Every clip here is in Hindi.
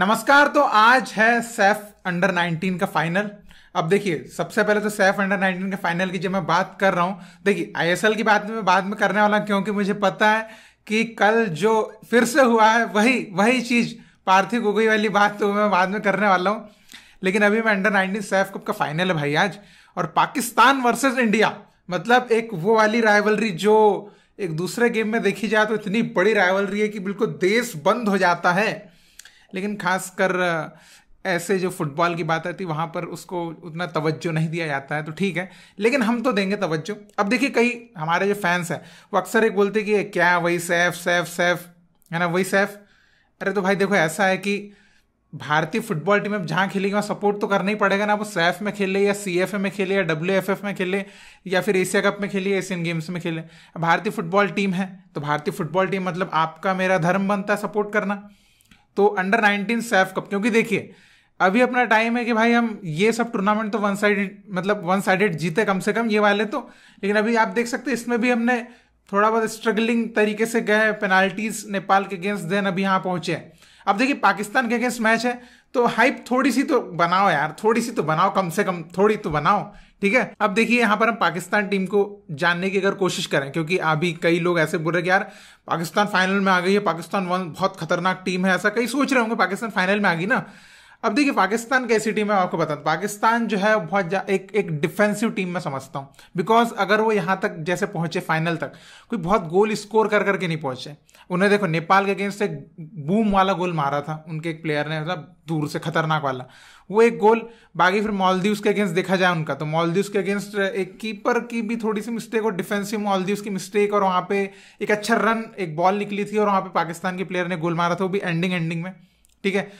नमस्कार तो आज है सैफ अंडर 19 का फाइनल अब देखिए सबसे पहले तो सैफ अंडर 19 के फाइनल की जब मैं बात कर रहा हूँ देखिए आईएसएल की बात मैं बाद में करने वाला क्योंकि मुझे पता है कि कल जो फिर से हुआ है वही वही चीज़ पार्थिव गोगोई वाली बात तो मैं बाद में करने वाला हूँ लेकिन अभी मैं अंडर नाइनटीन सैफ कप का फाइनल है भाई आज और पाकिस्तान वर्सेज इंडिया मतलब एक वो वाली राइवलरी जो एक दूसरे गेम में देखी जाए तो इतनी बड़ी राइवलरी है कि बिल्कुल देश बंद हो जाता है लेकिन खासकर ऐसे जो फुटबॉल की बात आती वहाँ पर उसको उतना तवज्जो नहीं दिया जाता है तो ठीक है लेकिन हम तो देंगे तवज्जो अब देखिए कई हमारे जो फैंस हैं वो अक्सर एक बोलते कि क्या वही सैफ सैफ सैफ है ना वही सैफ अरे तो भाई देखो ऐसा है कि भारतीय फुटबॉल टीम अब जहाँ खेलेगी वहाँ सपोर्ट तो करना ही पड़ेगा ना वो सैफ में खेले या सी एफ में खेले या डब्ल्यू एफ एफ में खेले या फिर एशिया कप में खेले या एशियन गेम्स में खेले भारतीय फुटबॉल टीम है तो भारतीय फुटबॉल टीम मतलब आपका मेरा धर्म बनता है सपोर्ट करना तो अंडर नाइनटीन सैफ कप क्योंकि देखिए अभी अपना टाइम है कि भाई हम ये सब टूर्नामेंट तो वन साइड मतलब वन साइडेड जीते कम से कम ये वाले तो लेकिन अभी आप देख सकते हैं इसमें भी हमने थोड़ा बहुत स्ट्रगलिंग तरीके से गए पेनाल्टीज नेपाल के अगेंस्ट देन अभी यहाँ पहुंचे अब देखिए पाकिस्तान के अगेंस्ट मैच है तो हाइप थोड़ी सी तो बनाओ यार थोड़ी सी तो बनाओ कम से कम थोड़ी तो बनाओ ठीक है अब देखिए यहां पर हम पाकिस्तान टीम को जानने की अगर कोशिश करें क्योंकि अभी कई लोग ऐसे बोल रहे कि यार पाकिस्तान फाइनल में आ गई है पाकिस्तान वन बहुत खतरनाक टीम है ऐसा कई सोच रहे होंगे पाकिस्तान फाइनल में आ गई ना अब देखिए पाकिस्तान कैसी टीम है आपको बता हूँ पाकिस्तान जो है बहुत एक एक डिफेंसिव टीम में समझता हूँ बिकॉज अगर वो यहाँ तक जैसे पहुंचे फाइनल तक कोई बहुत गोल स्कोर कर करके नहीं पहुंचे उन्हें देखो नेपाल के अगेंस्ट एक बूम वाला गोल मारा था उनके एक प्लेयर ने मतलब दूर से खतरनाक वाला वो एक गोल बाकी फिर मॉलदीव्स के अगेंस्ट देखा जाए उनका तो मॉलदीव्स के अगेंस्ट एक कीपर की भी थोड़ी सी मिस्टेक और डिफेंसिव मॉलदीव्स की मिस्टेक और वहाँ पे एक अच्छा रन एक बॉल निकली थी और वहाँ पे पाकिस्तान के प्लेयर ने गोल मारा था वो भी एंडिंग एंडिंग में ठीक है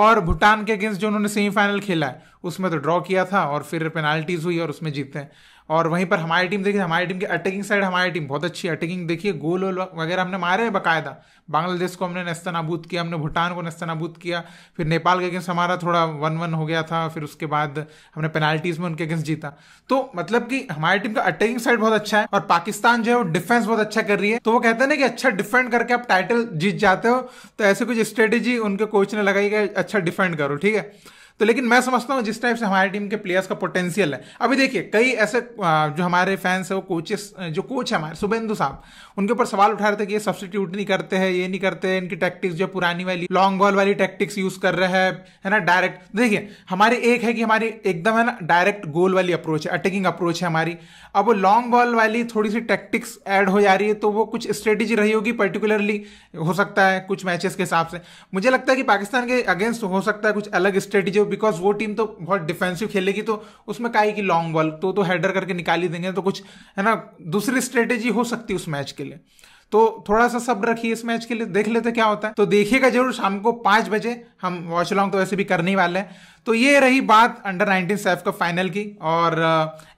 और भूटान के अगेंस्ट जो उन्होंने सेमीफाइनल खेला है उसमें तो ड्रॉ किया था और फिर पेनाल्टीज हुई और उसमें जीते हैं और वहीं पर हमारी टीम देखिए हमारी टीम की अटैकिंग साइड हमारी टीम बहुत अच्छी अटैकिंग देखिए गोल वोल वगैरह हमने मारे हैं बाकायदा बांग्लादेश को हमने नस्ता किया हमने भूटान को नस्ता नाबूद किया फिर नेपाल के अगेंस्ट हमारा थोड़ा वन वन हो गया था फिर उसके बाद हमने पेनाल्टीज में उनके अगेंस्ट जीता तो मतलब कि हमारी टीम का अटैकिंग साइड बहुत अच्छा है और पाकिस्तान जो है वो डिफेंस बहुत अच्छा कर रही है तो वो कहते हैं ना कि अच्छा डिफेंड करके आप टाइटल जीत जाते हो तो ऐसे कुछ स्ट्रेटेजी उनके कोच ने लगाई कि अच्छा डिफेंड करो ठीक है तो लेकिन मैं समझता हूँ जिस टाइप से हमारी टीम के प्लेयर्स का पोटेंशियल है अभी देखिए कई ऐसे जो हमारे फैंस है वो कोचेस जो कोच है हमारे शुभेंदु साहब उनके ऊपर सवाल उठा रहे थे कि ये सब्सटीट्यूट नहीं करते हैं ये नहीं करते इनकी टैक्टिक्स जो पुरानी वाली लॉन्ग बॉल वाली टैक्टिक्स यूज कर रहे हैं है ना डायरेक्ट देखिए हमारी एक है कि हमारी एकदम है ना डायरेक्ट गोल वाली अप्रोच है अटैकिंग अप्रोच है हमारी अब वो लॉन्ग बॉल वाली थोड़ी सी टैक्टिक्स ऐड हो जा रही है तो वो कुछ स्ट्रेटेजी रही होगी पर्टिकुलरली हो सकता है कुछ मैचेस के हिसाब से मुझे लगता है कि पाकिस्तान के अगेंस्ट हो सकता है कुछ अलग स्ट्रेटेजी बिकॉज वो टीम तो बहुत डिफेंसिव खेलेगी तो उसमें काई कि लॉन्ग बॉल तो तो हेडर करके निकाल ही देंगे तो कुछ है ना दूसरी स्ट्रेटेजी हो सकती है उस मैच के लिए तो थोड़ा सा सब रखिए इस मैच के लिए देख लेते क्या होता है तो देखिएगा जरूर शाम को पाँच बजे हम वॉच लॉन्ग तो वैसे भी करने वाले हैं तो ये रही बात under nineteen SAFF cup final की और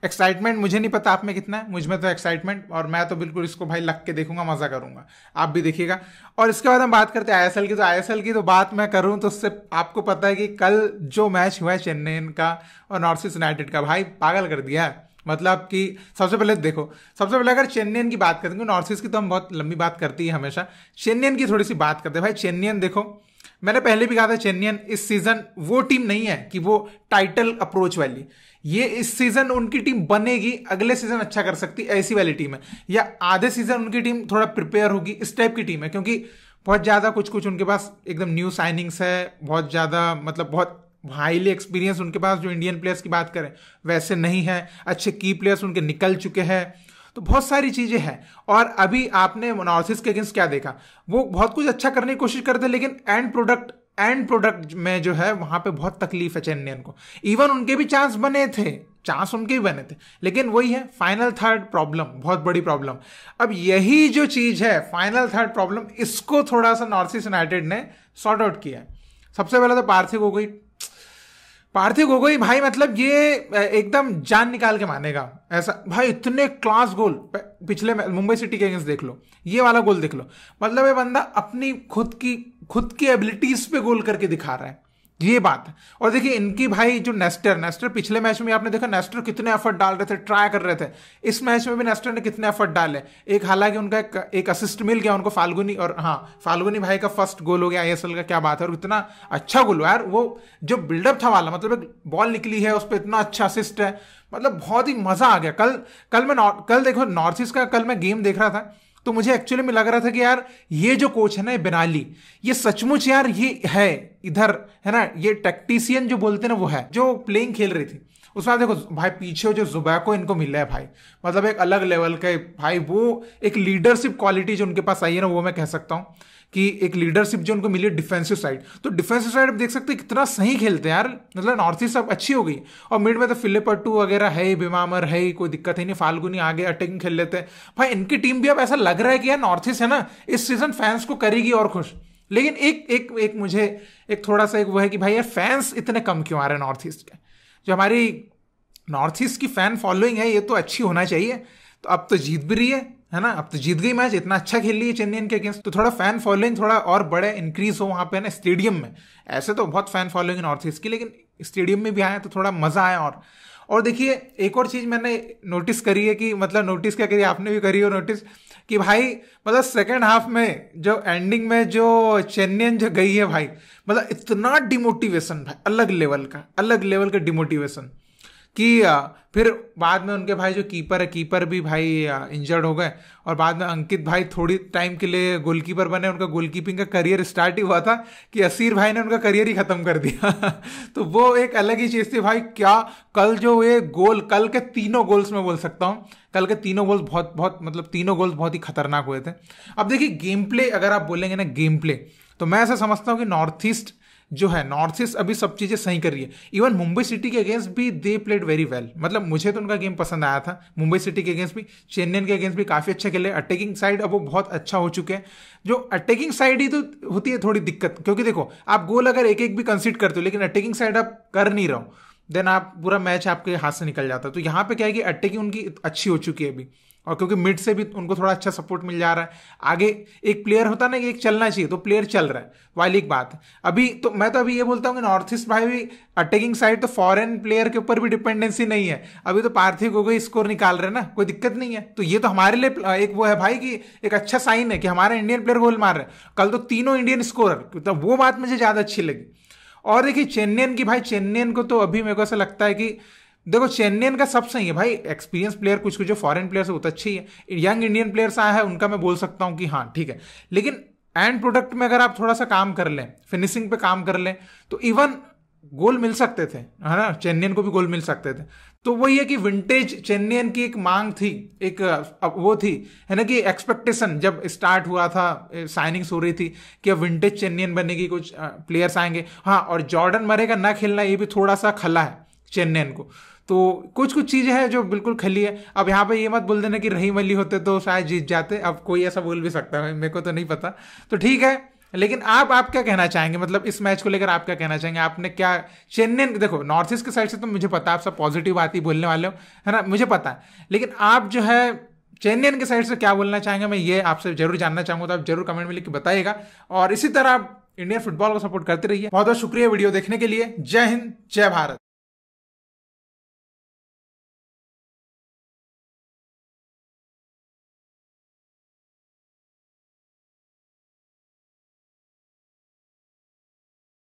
एक्साइटमेंट uh, मुझे नहीं पता आप में कितना है मुझ में तो एक्साइटमेंट और मैं तो बिल्कुल इसको भाई लग के देखूंगा मज़ा करूंगा आप भी देखिएगा और इसके बाद हम बात करते हैं आईएसएल की तो आईएसएल की तो बात मैं करूं तो उससे आपको पता है कि कल जो मैच हुआ है चेन्नई का और नॉर्थ ईस्ट यूनाइटेड का भाई पागल कर दिया है मतलब कि सबसे पहले देखो सबसे पहले अगर चेन्नईन की बात करें नॉर्थ ईस्ट की तो हम बहुत लंबी बात करती है हमेशा चेन्नईन की थोड़ी सी बात करते हैं भाई चेन्नईन देखो मैंने पहले भी कहा था चेन्नईन इस सीजन वो टीम नहीं है कि वो टाइटल अप्रोच वाली ये इस सीजन उनकी टीम बनेगी अगले सीजन अच्छा कर सकती ऐसी वाली टीम है या आधे सीजन उनकी टीम थोड़ा प्रिपेयर होगी इस टाइप की टीम है क्योंकि बहुत ज़्यादा कुछ कुछ उनके पास एकदम न्यू साइनिंग्स है बहुत ज़्यादा मतलब बहुत हाईली एक्सपीरियंस उनके पास जो इंडियन प्लेयर्स की बात करें वैसे नहीं है अच्छे की प्लेयर्स उनके निकल चुके हैं तो बहुत सारी चीज़ें हैं और अभी आपने नॉर्थ के अगेंस्ट क्या देखा वो बहुत कुछ अच्छा करने की कोशिश करते लेकिन एंड प्रोडक्ट एंड प्रोडक्ट में जो है वहां पे बहुत तकलीफ है चेन्नईयन को इवन उनके भी चांस बने थे चांस उनके भी बने थे लेकिन वही है फाइनल थर्ड प्रॉब्लम बहुत बड़ी प्रॉब्लम अब यही जो चीज है फाइनल थर्ड प्रॉब्लम इसको थोड़ा सा नॉर्थ ईस्ट यूनाइटेड ने सॉर्ट आउट किया है सबसे पहले तो पार्थिव हो गई पार्थिव गोगोई भाई मतलब ये एकदम जान निकाल के मानेगा ऐसा भाई इतने क्लास गोल पिछले मुंबई सिटी के अगेंस्ट देख लो ये वाला गोल देख लो मतलब ये बंदा अपनी खुद की खुद की एबिलिटीज पे गोल करके दिखा रहा है ये बात और देखिए इनकी भाई जो नेस्टर नेस्टर पिछले मैच में आपने देखा नेस्टर कितने एफर्ट डाल रहे थे ट्राई कर रहे थे इस मैच में भी नेस्टर ने कितने एफर्ट डाले एक हालांकि उनका एक, एक असिस्ट मिल गया उनको फाल्गुनी और हाँ फाल्गुनी भाई का फर्स्ट गोल हो गया आईएसएल का क्या बात है और इतना अच्छा गोल यार वो जो बिल्डअप था वाला मतलब एक बॉल निकली है उस पर इतना अच्छा असिस्ट है मतलब बहुत ही मजा आ गया कल कल मैं कल देखो नॉर्थ ईस्ट का कल मैं गेम देख रहा था तो मुझे एक्चुअली में लग रहा था कि यार ये जो कोच है ना बेनाली ये सचमुच यार ये है इधर है ना ये टेक्टिसियन जो बोलते ना वो है जो प्लेइंग खेल रही थी उसके बाद देखो भाई पीछे जो जुबैको इनको मिल रहा है भाई मतलब एक अलग लेवल के भाई वो एक लीडरशिप क्वालिटी जो उनके पास आई है ना वो मैं कह सकता हूँ कि एक लीडरशिप जो उनको मिली डिफेंसिव साइड तो डिफेंसिव साइड आप देख सकते हैं कितना सही खेलते हैं यार मतलब नॉर्थ ईस्ट अब अच्छी हो गई और मिड में तो फिले वगैरह है ही बीमामर है ही कोई दिक्कत ही नहीं फाल्गुनी आगे अटैकिंग खेल लेते हैं भाई इनकी टीम भी अब ऐसा लग रहा है कि यार नॉर्थ ईस्ट है ना इस सीजन फैंस को करेगी और खुश लेकिन एक एक एक मुझे एक थोड़ा सा एक वो है कि भाई यार फैंस इतने कम क्यों आ रहे हैं नॉर्थ ईस्ट के जो हमारी नॉर्थ ईस्ट की फैन फॉलोइंग है ये तो अच्छी होना चाहिए तो अब तो जीत भी रही है है ना अब तो जीत गई मैच इतना अच्छा खेल रही है चेन्नई के अगेंस्ट तो थोड़ा फैन फॉलोइंग थोड़ा और बड़े इंक्रीज हो वहाँ पे ना स्टेडियम में ऐसे तो बहुत फैन फॉलोइंग नॉर्थ ईस्ट की लेकिन स्टेडियम में भी आए तो थोड़ा मजा आया और और देखिए एक और चीज़ मैंने नोटिस करी है कि मतलब नोटिस क्या करिए आपने भी करी हो नोटिस कि भाई मतलब सेकेंड हाफ में जो एंडिंग में जो चेन्नई जो गई है भाई मतलब इतना डिमोटिवेशन भाई अलग लेवल का अलग लेवल का डिमोटिवेशन कि फिर बाद में उनके भाई जो कीपर है कीपर भी भाई इंजर्ड हो गए और बाद में अंकित भाई थोड़ी टाइम के लिए गोलकीपर बने उनका गोलकीपिंग का करियर स्टार्ट ही हुआ था कि असीर भाई ने उनका करियर ही ख़त्म कर दिया तो वो एक अलग ही चीज़ थी भाई क्या कल जो ये गोल कल के तीनों गोल्स में बोल सकता हूँ कल के तीनों गोल्स बहुत बहुत मतलब तीनों गोल्स बहुत ही खतरनाक हुए थे अब देखिए गेम प्ले अगर आप बोलेंगे ना गेम प्ले तो मैं ऐसा समझता हूँ कि नॉर्थ ईस्ट जो है नॉर्थ ईस्ट अभी सब चीज़ें सही कर रही है इवन मुंबई सिटी के अगेंस्ट भी दे प्लेड वेरी वेल मतलब मुझे तो उनका गेम पसंद आया था मुंबई सिटी के अगेंस्ट भी चेन्नई के अगेंस्ट भी काफ़ी अच्छे खेले अटैकिंग साइड अब वो बहुत अच्छा हो चुके हैं जो अटैकिंग साइड ही तो होती है थोड़ी दिक्कत क्योंकि देखो आप गोल अगर एक एक भी कंसिड करते हो लेकिन अटैकिंग साइड आप कर नहीं रहो हो देन आप पूरा मैच आपके हाथ से निकल जाता तो यहाँ पे क्या है कि अटैकिंग उनकी अच्छी हो चुकी है अभी और क्योंकि मिड से भी उनको थोड़ा अच्छा सपोर्ट मिल जा रहा है आगे एक प्लेयर होता ना कि एक चलना चाहिए तो प्लेयर चल रहा है वाली एक बात अभी तो मैं तो अभी ये बोलता हूँ कि नॉर्थ ईस्ट भाई भी अटैकिंग साइड तो फॉरेन प्लेयर के ऊपर भी डिपेंडेंसी नहीं है अभी तो पार्थिव गोगोई स्कोर निकाल रहे हैं ना कोई दिक्कत नहीं है तो ये तो हमारे लिए एक वो है भाई कि एक अच्छा साइन है कि हमारा इंडियन प्लेयर गोल मार रहे हैं कल तो तीनों इंडियन स्कोरर तो वो बात मुझे ज़्यादा अच्छी लगी और देखिए चेन्नईन की भाई चेन्नईन को तो अभी मेरे को ऐसा लगता है कि देखो चेन्नईन का सब सही है भाई एक्सपीरियंस प्लेयर कुछ कुछ जो फॉरेन प्लेयर्स वो तो अच्छे है यंग इंडियन प्लेयर्स आया है उनका मैं बोल सकता हूँ कि हाँ ठीक है लेकिन एंड प्रोडक्ट में अगर आप थोड़ा सा काम कर लें फिनिशिंग पे काम कर लें तो इवन गोल मिल सकते थे है ना चेन्नईन को भी गोल मिल सकते थे तो वही है कि विंटेज चेन्नईन की एक मांग थी एक वो थी है ना कि एक्सपेक्टेशन जब स्टार्ट हुआ था साइनिंग्स हो रही थी कि अब विंटेज चेन्नईन बनेगी कुछ प्लेयर्स आएंगे हाँ और जॉर्डन मरेगा ना खेलना ये भी थोड़ा सा खला है चेन्नईन को तो कुछ कुछ चीज़ें हैं जो बिल्कुल खली है अब यहाँ पे ये मत बोल देना कि रहीम अली होते तो शायद जीत जाते अब कोई ऐसा बोल भी सकता है मेरे को तो नहीं पता तो ठीक है लेकिन आप आप क्या कहना चाहेंगे मतलब इस मैच को लेकर आप क्या कहना चाहेंगे आपने क्या चेन्नई देखो नॉर्थ ईस्ट के साइड से तो मुझे पता आप सब पॉजिटिव बात ही बोलने वाले हो है ना मुझे पता है लेकिन आप जो है चेन्नई के साइड से क्या बोलना चाहेंगे मैं ये आपसे जरूर जानना चाहूंगा तो आप जरूर कमेंट में लिख के बताइएगा और इसी तरह आप इंडियन फुटबॉल को सपोर्ट करते रहिए बहुत बहुत शुक्रिया वीडियो देखने के लिए जय हिंद जय भारत